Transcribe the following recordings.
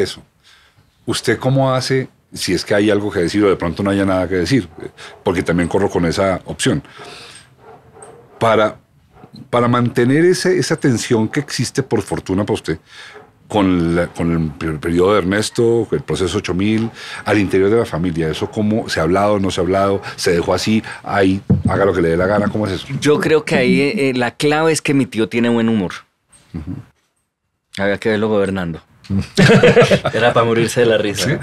eso. ¿Usted cómo hace si es que hay algo que decir o de pronto no haya nada que decir? Porque también corro con esa opción. Para, para mantener esa tensión que existe, por fortuna para usted, con, el periodo de Ernesto, el proceso 8000, al interior de la familia? ¿Eso cómo se ha hablado, no se ha hablado? ¿Se dejó así? Ahí, haga lo que le dé la gana. ¿Cómo es eso? Yo creo que ahí eh, eh, la clave es que mi tío tiene buen humor. Había que verlo gobernando. Era para morirse de la risa.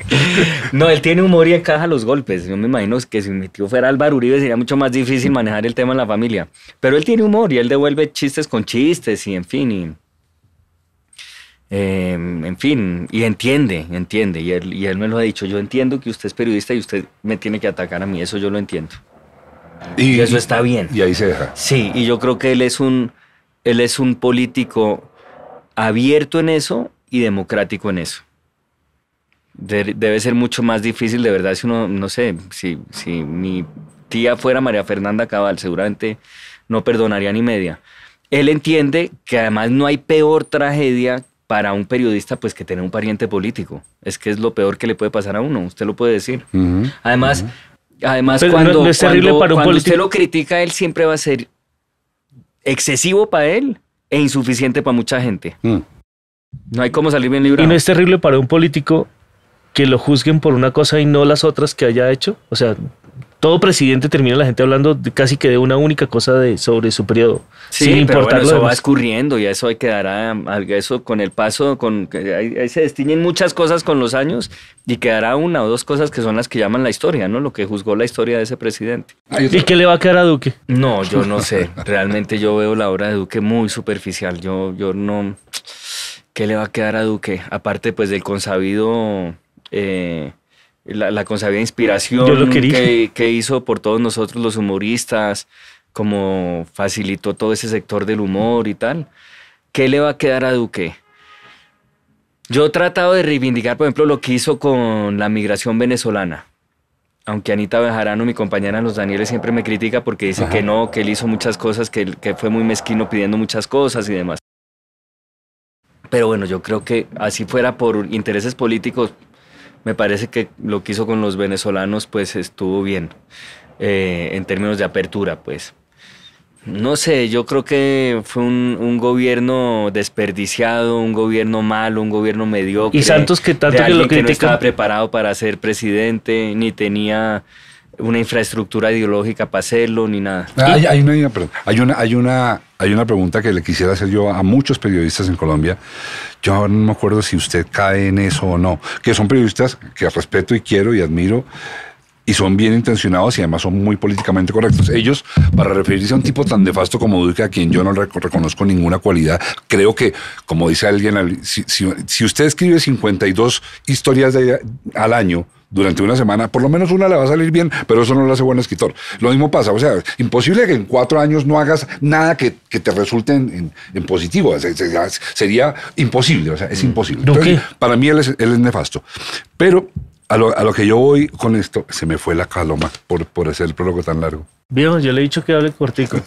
no, él tiene humor y encaja los golpes. Yo me imagino que si mi tío fuera Álvaro Uribe sería mucho más difícil manejar el tema en la familia. Pero él tiene humor y él devuelve chistes con chistes y en fin. Y, em, en fin, y entiende, entiende. Y él, y él me lo ha dicho. Yo entiendo que usted es periodista y usted me tiene que atacar a mí. Eso yo lo entiendo. Y, eso está bien. Y ahí se deja. Sí, y yo creo que él es un, él es un político abierto en eso y democrático en eso. debe ser mucho más difícil, de verdad, si uno, no sé, si, mi tía fuera María Fernanda Cabal, seguramente no perdonaría ni media. Él entiende que además no hay peor tragedia para un periodista pues que tener un pariente político. Es que es lo peor que le puede pasar a uno, usted lo puede decir. además, además cuando, cuando usted lo critica, él siempre va a ser excesivo para él e insuficiente para mucha gente. Mm. No hay cómo salir bien librado. ¿Y no es terrible para un político que lo juzguen por una cosa y no las otras que haya hecho? O sea, todo presidente termina la gente hablando casi que de una única cosa de, sobre su periodo. Sí, sin eso va escurriendo y eso hay que dar eso con el paso, con, ahí, se destiñen muchas cosas con los años y quedará una o dos cosas que son las que llaman la historia, ¿no? Lo que juzgó la historia de ese presidente. ¿Y qué le va a quedar a Duque? No, yo no sé. Realmente yo veo la obra de Duque muy superficial. Yo, yo no... ¿Qué le va a quedar a Duque? Aparte pues del consabido... Eh, la, la consabida inspiración que, hizo por todos nosotros los humoristas, como facilitó todo ese sector del humor y tal. ¿Qué le va a quedar a Duque? Yo he tratado de reivindicar, por ejemplo, lo que hizo con la migración venezolana. Aunque Anita Bejarano, mi compañera Los Danieles, siempre me critica porque dice que no, que él hizo muchas cosas, que, que fue muy mezquino pidiendo muchas cosas y demás. Pero bueno, yo creo que así fuera por intereses políticos, me parece que lo que hizo con los venezolanos pues estuvo bien eh, en términos de apertura pues. No sé, yo creo que fue un, gobierno desperdiciado, un gobierno malo, un gobierno mediocre. Y Santos que tanto que lo estaba preparado para ser presidente, ni tenía una infraestructura ideológica para hacerlo ni nada. Ah, hay, una, hay, una, hay, una, pregunta que le quisiera hacer yo a muchos periodistas en Colombia. Yo no me acuerdo si usted cae en eso o no, que son periodistas que respeto y quiero y admiro y son bien intencionados y además son muy políticamente correctos. Ellos, para referirse a un tipo tan nefasto como Duque, a quien yo no reconozco ninguna cualidad, creo que, como dice alguien, si, usted escribe 52 historias al año, durante una semana, por lo menos una le va a salir bien, pero eso no lo hace buen escritor. Lo mismo pasa, o sea, imposible que en cuatro años no hagas nada que, te resulte en, positivo, sería imposible, o sea, es mm. imposible. para mí él es, nefasto. Pero a lo, que yo voy con esto, se me fue la caloma por, por hacer el prólogo tan largo. Viejo, yo le he dicho que hable cortico.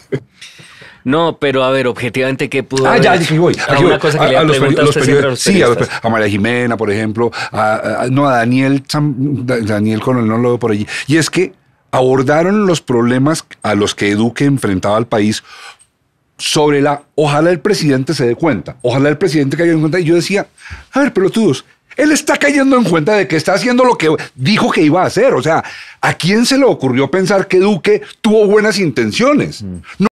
No, pero a ver, objetivamente, ¿qué pudo Ah, ya, voy. Cosa que a, los, sí, a, María Jimena, por ejemplo, a, no, a Daniel, Daniel Coronel, no lo veo por allí. Y es que abordaron los problemas a los que Duque enfrentaba al país sobre la, ojalá el presidente se dé cuenta, ojalá el presidente caiga en cuenta. Y yo decía, a ver, pelotudos, él está cayendo en cuenta de que está haciendo lo que dijo que iba a hacer. O sea, ¿a quién se le ocurrió pensar que Duque tuvo buenas intenciones? Mm. No